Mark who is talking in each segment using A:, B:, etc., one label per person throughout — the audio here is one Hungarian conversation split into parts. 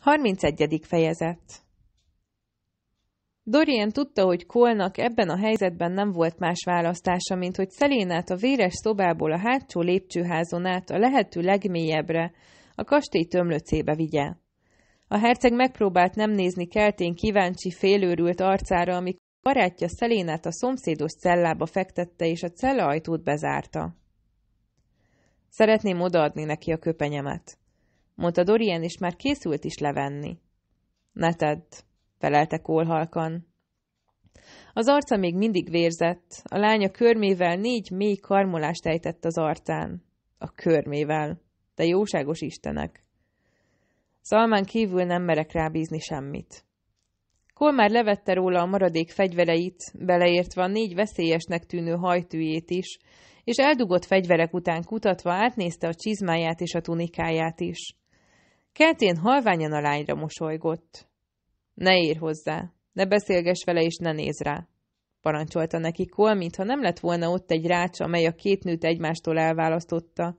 A: 31. fejezet Dorian tudta, hogy Kolnak ebben a helyzetben nem volt más választása, mint hogy Szelénát a véres szobából a hátsó lépcsőházon át a lehető legmélyebbre, a kastély tömlöcébe vigye. A herceg megpróbált nem nézni keltén kíváncsi félőrült arcára, amikor barátja Szelénát a szomszédos cellába fektette és a cella ajtót bezárta. Szeretném odaadni neki a köpenyemet mondta Dorian, és már készült is levenni. Ne tedd, felelte kólhalkan. Az arca még mindig vérzett, a lánya körmével négy mély karmolást ejtett az arcán. A körmével, de jóságos istenek. Szalmán kívül nem merek rábízni semmit. Kol már levette róla a maradék fegyvereit, beleértve a négy veszélyesnek tűnő hajtűjét is, és eldugott fegyverek után kutatva átnézte a csizmáját és a tunikáját is. Keltén halványan a lányra mosolygott. Ne ér hozzá, ne beszélges vele és ne néz rá, parancsolta neki Kol, mintha nem lett volna ott egy rács, amely a két nőt egymástól elválasztotta.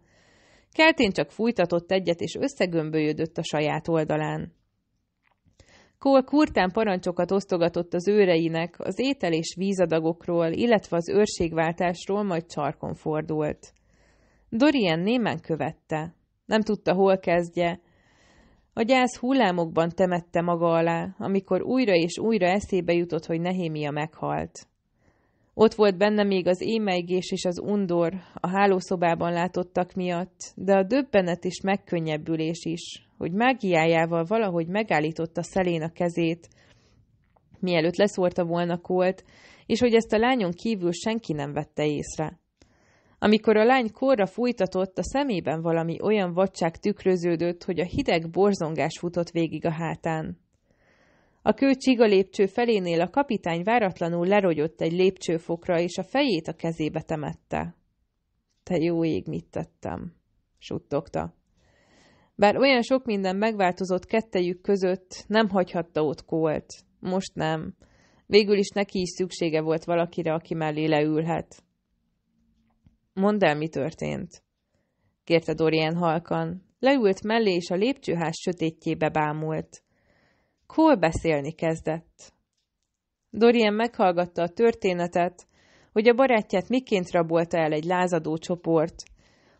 A: Keltén csak fújtatott egyet, és összegömbölyödött a saját oldalán. Kol kurtán parancsokat osztogatott az őreinek, az étel és vízadagokról, illetve az őrségváltásról, majd csarkon fordult. Dorian némán követte. Nem tudta, hol kezdje, a gyász hullámokban temette maga alá, amikor újra és újra eszébe jutott, hogy Nehémia meghalt. Ott volt benne még az émeigés és az undor, a hálószobában látottak miatt, de a döbbenet és megkönnyebbülés is, hogy mágiájával valahogy megállította szelén a kezét, mielőtt leszórta volna kolt, és hogy ezt a lányon kívül senki nem vette észre. Amikor a lány korra fújtatott, a szemében valami olyan vadság tükröződött, hogy a hideg borzongás futott végig a hátán. A kő csiga lépcső felénél a kapitány váratlanul lerogyott egy lépcsőfokra, és a fejét a kezébe temette. Te jó ég, mit tettem? suttogta. Bár olyan sok minden megváltozott kettejük között, nem hagyhatta ott Kólt. Most nem. Végül is neki is szüksége volt valakire, aki mellé leülhet. Mondd el, mi történt, kérte Dorian halkan. Leült mellé, és a lépcsőház sötétjébe bámult. Kól beszélni kezdett. Dorian meghallgatta a történetet, hogy a barátját miként rabolta el egy lázadó csoport,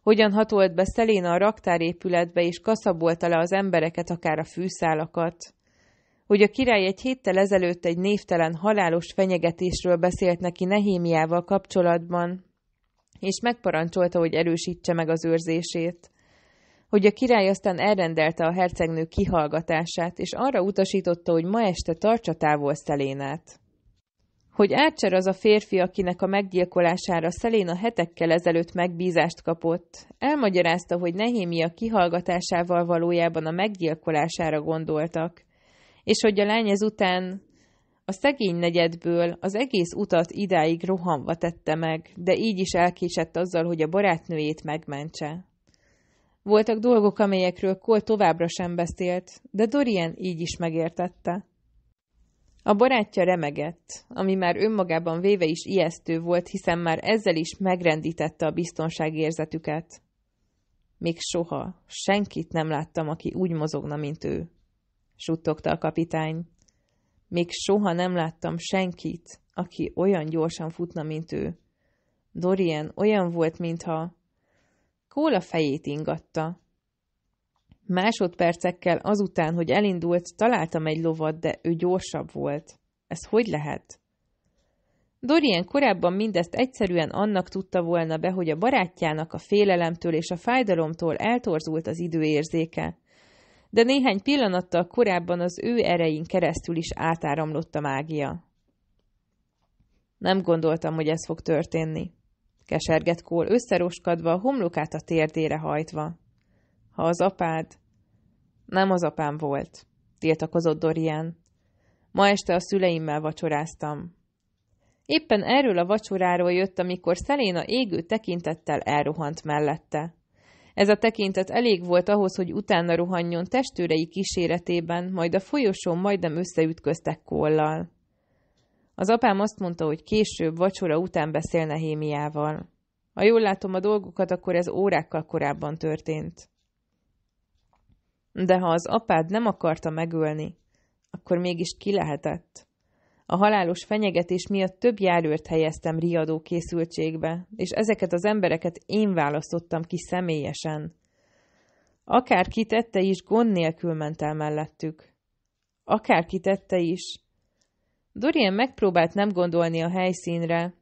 A: hogyan hatolt be Szeléna a raktárépületbe és kaszabolta le az embereket, akár a fűszálakat, hogy a király egy héttel ezelőtt egy névtelen halálos fenyegetésről beszélt neki Nehémiával kapcsolatban, és megparancsolta, hogy erősítse meg az őrzését. Hogy a király aztán elrendelte a hercegnő kihallgatását, és arra utasította, hogy ma este tartsa távol Szelénát. Hogy Archer az a férfi, akinek a meggyilkolására Szeléna hetekkel ezelőtt megbízást kapott, elmagyarázta, hogy Nehémia kihallgatásával valójában a meggyilkolására gondoltak, és hogy a lány ezután a szegény negyedből az egész utat idáig rohanva tette meg, de így is elkésett azzal, hogy a barátnőjét megmentse. Voltak dolgok, amelyekről Kol továbbra sem beszélt, de Dorian így is megértette. A barátja remegett, ami már önmagában véve is ijesztő volt, hiszen már ezzel is megrendítette a biztonságérzetüket. Még soha senkit nem láttam, aki úgy mozogna, mint ő, suttogta a kapitány. Még soha nem láttam senkit, aki olyan gyorsan futna, mint ő. Dorian olyan volt, mintha... Kóla fejét ingatta. Másodpercekkel azután, hogy elindult, találtam egy lovat, de ő gyorsabb volt. Ez hogy lehet? Dorian korábban mindezt egyszerűen annak tudta volna be, hogy a barátjának a félelemtől és a fájdalomtól eltorzult az időérzéke, de néhány pillanattal korábban az ő erején keresztül is átáramlott a mágia. Nem gondoltam, hogy ez fog történni. Kesergett Kól összeroskadva, a homlokát a térdére hajtva. Ha az apád... Nem az apám volt, tiltakozott Dorian. Ma este a szüleimmel vacsoráztam. Éppen erről a vacsoráról jött, amikor Szeléna égő tekintettel elrohant mellette. Ez a tekintet elég volt ahhoz, hogy utána rohanjon testőrei kíséretében, majd a folyosón majdnem összeütköztek kollal. Az apám azt mondta, hogy később, vacsora után beszél Nehémiával. Ha jól látom a dolgokat, akkor ez órákkal korábban történt. De ha az apád nem akarta megölni, akkor mégis ki lehetett? A halálos fenyegetés miatt több járőrt helyeztem riadó készültségbe, és ezeket az embereket én választottam ki személyesen. Akár kitette is, gond nélkül ment el mellettük. Akár kitette is. Dorian megpróbált nem gondolni a helyszínre.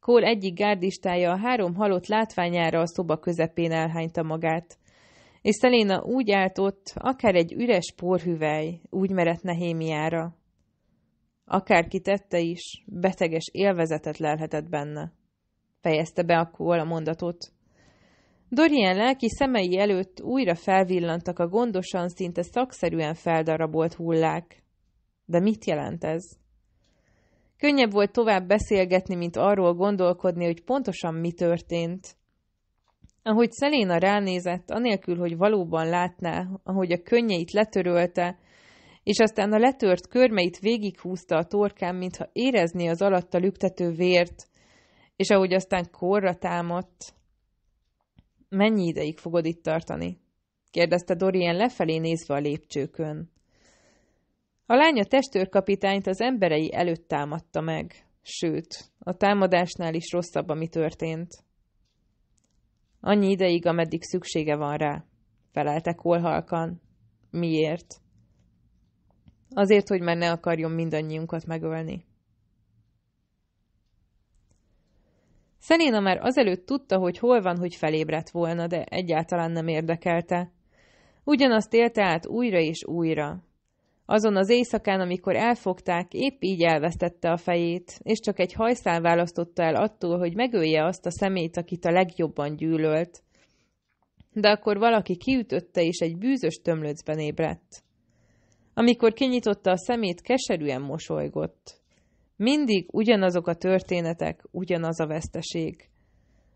A: Kól egyik gárdistája a három halott látványára a szoba közepén elhányta magát. És Szeléna úgy állt ott, akár egy üres porhüvely, úgy merett Nehémiára. Akárki tette is, beteges élvezetet lelhetett benne. Fejezte be akkor a mondatot. Dorian lelki szemei előtt újra felvillantak a gondosan, szinte szakszerűen feldarabolt hullák. De mit jelent ez? Könnyebb volt tovább beszélgetni, mint arról gondolkodni, hogy pontosan mi történt. Ahogy Szeléna ránézett, anélkül, hogy valóban látná, ahogy a könnyeit letörölte, és aztán a letört körmeit végighúzta a torkán, mintha érezné az alatta lüktető vért, és ahogy aztán korra támadt. Mennyi ideig fogod itt tartani? kérdezte Dorian lefelé nézve a lépcsőkön. A lánya testőrkapitányt az emberei előtt támadta meg, sőt, a támadásnál is rosszabb, ami történt. Annyi ideig, ameddig szüksége van rá, felelte kolhalkan. Miért? Azért, hogy már ne akarjon mindannyiunkat megölni. Szenéna már azelőtt tudta, hogy hol van, hogy felébredt volna, de egyáltalán nem érdekelte. Ugyanazt élte át újra és újra. Azon az éjszakán, amikor elfogták, épp így elvesztette a fejét, és csak egy hajszál választotta el attól, hogy megölje azt a szemét, akit a legjobban gyűlölt. De akkor valaki kiütötte, és egy bűzös tömlöcben ébredt. Amikor kinyitotta a szemét, keserűen mosolygott. Mindig ugyanazok a történetek, ugyanaz a veszteség.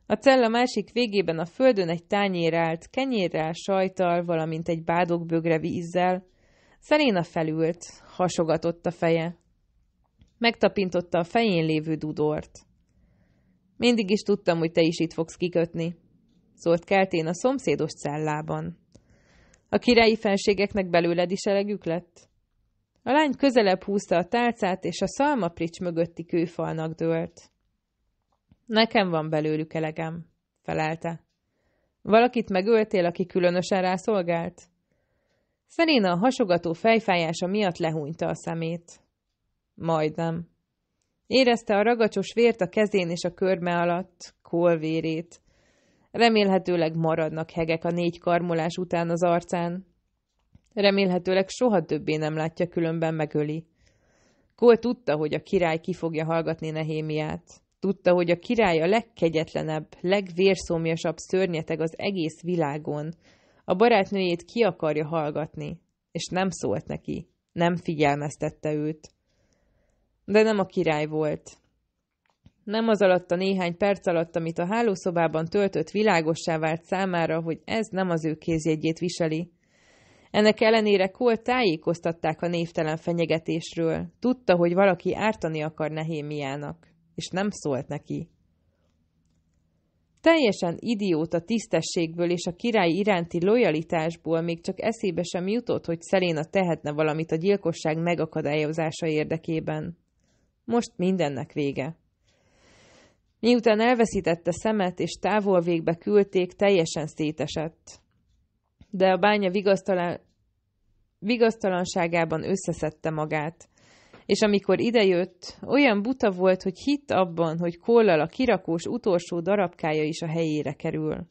A: A cella másik végében a földön egy tányér állt, kenyérrel, sajtal, valamint egy bádokbögre vízzel. Szeréna felült, hasogatott a feje. Megtapintotta a fején lévő dudort. Mindig is tudtam, hogy te is itt fogsz kikötni, szólt keltén a szomszédos cellában. A királyi felségeknek belőled is elegük lett? A lány közelebb húzta a tálcát, és a szalmaprics mögötti kőfalnak dőlt. Nekem van belőlük elegem, felelte. Valakit megöltél, aki különösen rászolgált? Szerén a hasogató fejfájása miatt lehúnyta a szemét. Majdnem. Érezte a ragacsos vért a kezén és a körme alatt, kolvérét. Remélhetőleg maradnak hegek a négy karmolás után az arcán. Remélhetőleg soha többé nem látja, különben megöli. Kol tudta, hogy a király ki fogja hallgatni Nehémiát. Tudta, hogy a király a legkegyetlenebb, legvérszomjasabb szörnyeteg az egész világon. A barátnőjét ki akarja hallgatni, és nem szólt neki, nem figyelmeztette őt. De nem a király volt, nem az alatt a néhány perc alatt, amit a hálószobában töltött, világossá vált számára, hogy ez nem az ő kézjegyét viseli. Ennek ellenére Cole tájékoztatták a névtelen fenyegetésről. Tudta, hogy valaki ártani akar Nehémiának, és nem szólt neki. Teljesen idióta tisztességből és a király iránti lojalitásból még csak eszébe sem jutott, hogy Szeléna tehetne valamit a gyilkosság megakadályozása érdekében. Most mindennek vége. Miután elveszítette szemet és távol végbe küldték, teljesen szétesett. De a bánya vigasztalán... vigasztalanságában összeszedte magát. És amikor idejött, olyan buta volt, hogy hitt abban, hogy kollal a kirakós utolsó darabkája is a helyére kerül.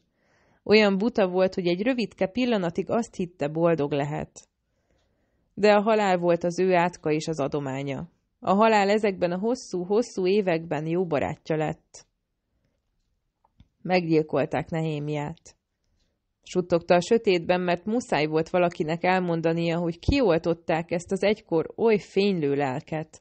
A: Olyan buta volt, hogy egy rövidke pillanatig azt hitte, boldog lehet. De a halál volt az ő átka és az adománya. A halál ezekben a hosszú-hosszú években jó barátja lett. Meggyilkolták Nehémiát. Suttogta a sötétben, mert muszáj volt valakinek elmondania, hogy kioltották ezt az egykor oly fénylő lelket.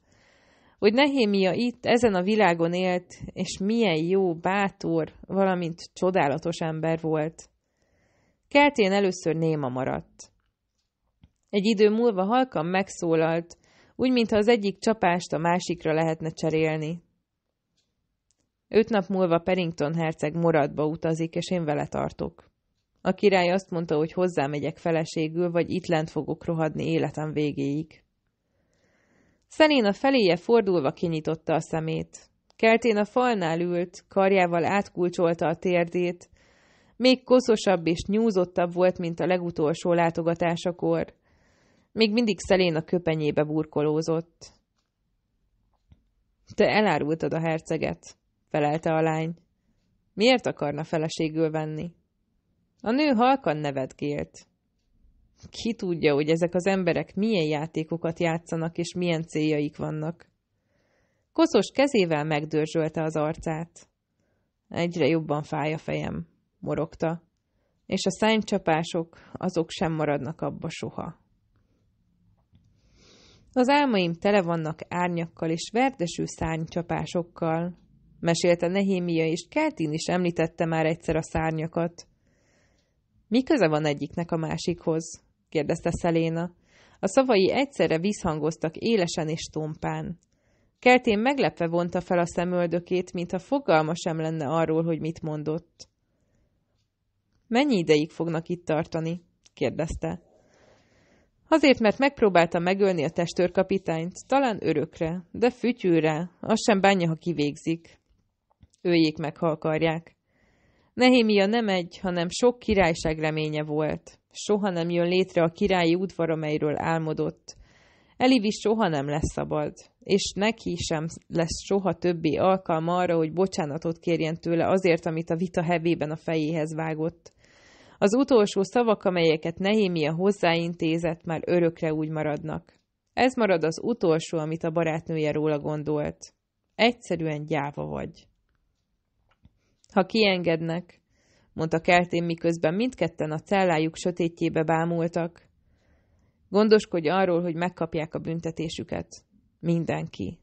A: Hogy Nehémia itt, ezen a világon élt, és milyen jó, bátor, valamint csodálatos ember volt. Keltén először néma maradt. Egy idő múlva halkan megszólalt, úgy, mintha az egyik csapást a másikra lehetne cserélni. Öt nap múlva Perington herceg Moradba utazik, és én vele tartok. A király azt mondta, hogy hozzámegyek feleségül, vagy itt lent fogok rohadni életem végéig. a feléje fordulva kinyitotta a szemét. Keltén a falnál ült, karjával átkulcsolta a térdét, még koszosabb és nyúzottabb volt, mint a legutolsó látogatásakor. Még mindig szelén a köpenyébe burkolózott. Te elárultad a herceget, felelte a lány. Miért akarna feleségül venni? A nő halkan nevetgélt. Ki tudja, hogy ezek az emberek milyen játékokat játszanak és milyen céljaik vannak. Koszos kezével megdörzsölte az arcát. Egyre jobban fáj a fejem, morogta, és a szánycsapások azok sem maradnak abba soha. Az álmaim tele vannak árnyakkal és verdesű szárnycsapásokkal. Mesélte Nehémia, és Keltin is említette már egyszer a szárnyakat. Mi köze van egyiknek a másikhoz? kérdezte Szeléna. A szavai egyszerre visszhangoztak élesen és tompán. Keltén meglepve vonta fel a szemöldökét, mintha fogalma sem lenne arról, hogy mit mondott. Mennyi ideig fognak itt tartani? kérdezte. Azért, mert megpróbálta megölni a testőrkapitányt, talán örökre, de fütyűre, az sem bánja, ha kivégzik. Őjék meg, ha akarják. Nehémia nem egy, hanem sok királyság reménye volt. Soha nem jön létre a királyi udvar, amelyről álmodott. Elivi soha nem lesz szabad, és neki sem lesz soha többi alkalma arra, hogy bocsánatot kérjen tőle azért, amit a vita hevében a fejéhez vágott. Az utolsó szavak, amelyeket Nehémia hozzáintézett, már örökre úgy maradnak. Ez marad az utolsó, amit a barátnője róla gondolt. Egyszerűen gyáva vagy. Ha kiengednek, mondta Kertén, miközben mindketten a cellájuk sötétjébe bámultak. Gondoskodj arról, hogy megkapják a büntetésüket. Mindenki.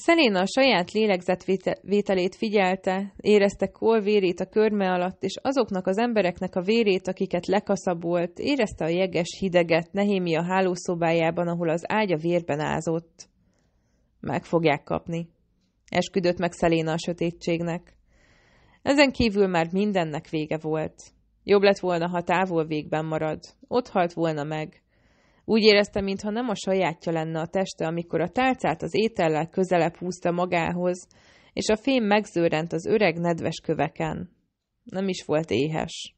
A: Szeléna a saját lélegzetvételét figyelte, érezte Kol vérét a körme alatt, és azoknak az embereknek a vérét, akiket lekaszabolt, érezte a jeges hideget a hálószobájában, ahol az ágya vérben ázott. Meg fogják kapni. Esküdött meg Szeléna a sötétségnek. Ezen kívül már mindennek vége volt. Jobb lett volna, ha távol végben marad. Ott halt volna meg. Úgy érezte, mintha nem a sajátja lenne a teste, amikor a tálcát az étellel közelebb húzta magához, és a fém megzőrent az öreg nedves köveken. Nem is volt éhes.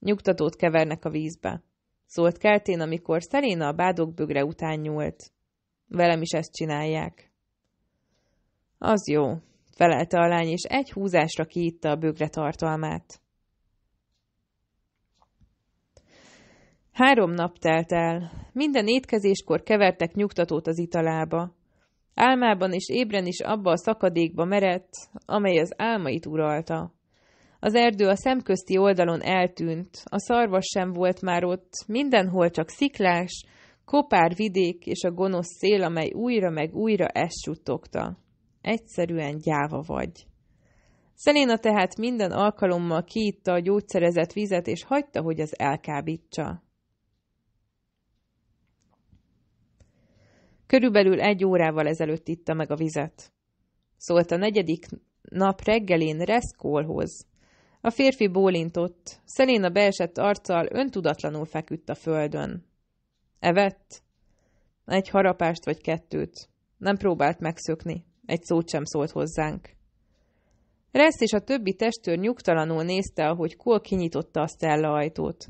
A: Nyugtatót kevernek a vízbe. Szólt Keltén, amikor Szeléna a bádokbögre után nyúlt. Velem is ezt csinálják. Az jó, felelte a lány, és egy húzásra kiitta a bögre tartalmát. Három nap telt el. Minden étkezéskor kevertek nyugtatót az italába. Álmában és ébren is abba a szakadékba merett, amely az álmait uralta. Az erdő a szemközti oldalon eltűnt, a szarvas sem volt már ott, mindenhol csak sziklás, kopár vidék és a gonosz szél, amely újra meg újra essuttogta. Egyszerűen gyáva vagy. Szeléna tehát minden alkalommal kiitta a gyógyszerezett vizet, és hagyta, hogy az elkábítsa. Körülbelül egy órával ezelőtt itta meg a vizet. Szólt a negyedik nap reggelén reszkolhoz. A férfi bólintott, Szeléna beesett arccal öntudatlanul feküdt a földön. Evett? Egy harapást vagy kettőt. Nem próbált megszökni. Egy szót sem szólt hozzánk. Resz és a többi testőr nyugtalanul nézte, ahogy Cole kinyitotta a Stella ajtót.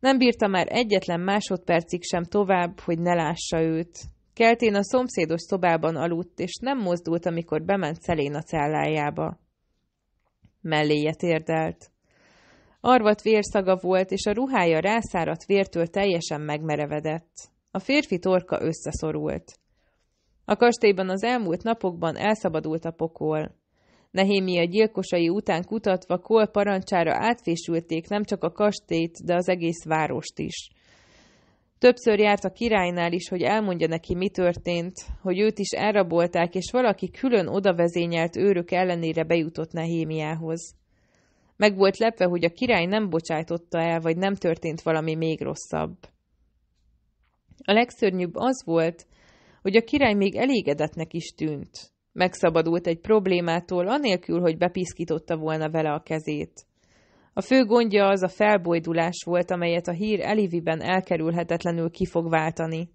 A: Nem bírta már egyetlen másodpercig sem tovább, hogy ne lássa őt, Keltén a szomszédos szobában aludt, és nem mozdult, amikor bement a cellájába. Melléje térdelt. Arvat vérszaga volt, és a ruhája rászáradt vértől teljesen megmerevedett. A férfi torka összeszorult. A kastélyban az elmúlt napokban elszabadult a pokol. Nehémia gyilkosai után kutatva Kol parancsára átfésülték nem csak a kastélyt, de az egész várost is. Többször járt a királynál is, hogy elmondja neki, mi történt, hogy őt is elrabolták, és valaki külön odavezényelt őrök ellenére bejutott Nehémiához. Meg volt lepve, hogy a király nem bocsájtotta el, vagy nem történt valami még rosszabb. A legszörnyűbb az volt, hogy a király még elégedetnek is tűnt. Megszabadult egy problémától, anélkül, hogy bepiszkította volna vele a kezét. A fő gondja az a felbojdulás volt, amelyet a hír Eliviben elkerülhetetlenül ki fog váltani.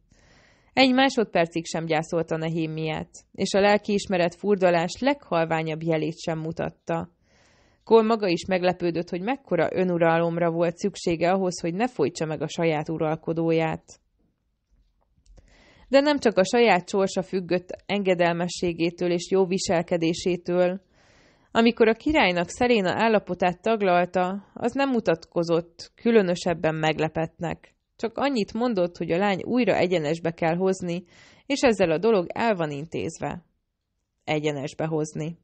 A: Egy másodpercig sem gyászolta miatt, és a lelkiismeret furdalás leghalványabb jelét sem mutatta. Kol maga is meglepődött, hogy mekkora önuralomra volt szüksége ahhoz, hogy ne folytsa meg a saját uralkodóját. De nem csak a saját sorsa függött engedelmességétől és jó viselkedésétől, amikor a királynak Szeréna állapotát taglalta, az nem mutatkozott különösebben meglepetnek. Csak annyit mondott, hogy a lány újra egyenesbe kell hozni, és ezzel a dolog el van intézve. Egyenesbe hozni.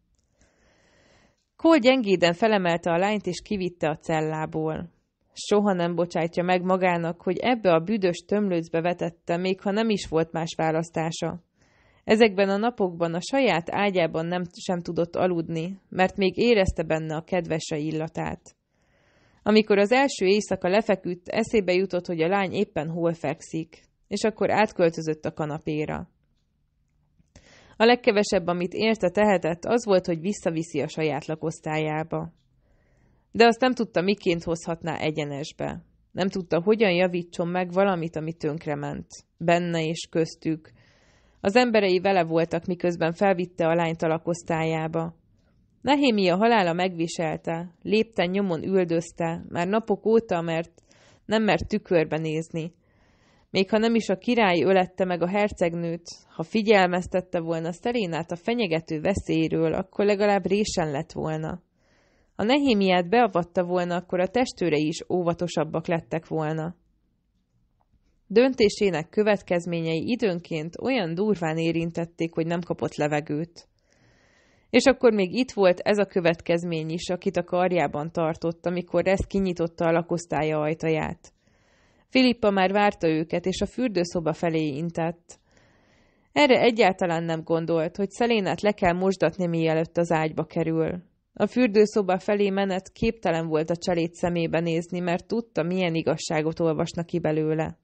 A: Kól gyengéden felemelte a lányt, és kivitte a cellából. Soha nem bocsátja meg magának, hogy ebbe a büdös tömlőcbe vetette, még ha nem is volt más választása. Ezekben a napokban a saját ágyában nem sem tudott aludni, mert még érezte benne a kedvese illatát. Amikor az első éjszaka lefeküdt, eszébe jutott, hogy a lány éppen hol fekszik, és akkor átköltözött a kanapéra. A legkevesebb, amit érte tehetett, az volt, hogy visszaviszi a saját lakosztályába. De azt nem tudta, miként hozhatná egyenesbe. Nem tudta, hogyan javítson meg valamit, ami tönkrement. Benne és köztük, az emberei vele voltak, miközben felvitte a lányt alakosztályába. Nehémia halála megviselte, lépten nyomon üldözte, már napok óta mert nem mert tükörbe nézni. Még ha nem is a király ölette meg a hercegnőt, ha figyelmeztette volna Szerénát a fenyegető veszélyről, akkor legalább résen lett volna. A nehémiát beavatta volna, akkor a testőre is óvatosabbak lettek volna. Döntésének következményei időnként olyan durván érintették, hogy nem kapott levegőt. És akkor még itt volt ez a következmény is, akit a karjában tartott, amikor ez kinyitotta a lakosztálya ajtaját. Filippa már várta őket, és a fürdőszoba felé intett. Erre egyáltalán nem gondolt, hogy Szelénát le kell mosdatni, mielőtt az ágyba kerül. A fürdőszoba felé menet képtelen volt a cselét szemébe nézni, mert tudta, milyen igazságot olvasna ki belőle.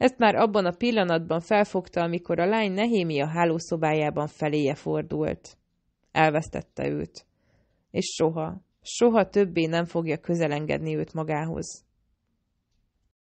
A: Ezt már abban a pillanatban felfogta, amikor a lány a hálószobájában feléje fordult. Elvesztette őt. És soha, soha többé nem fogja közelengedni őt magához.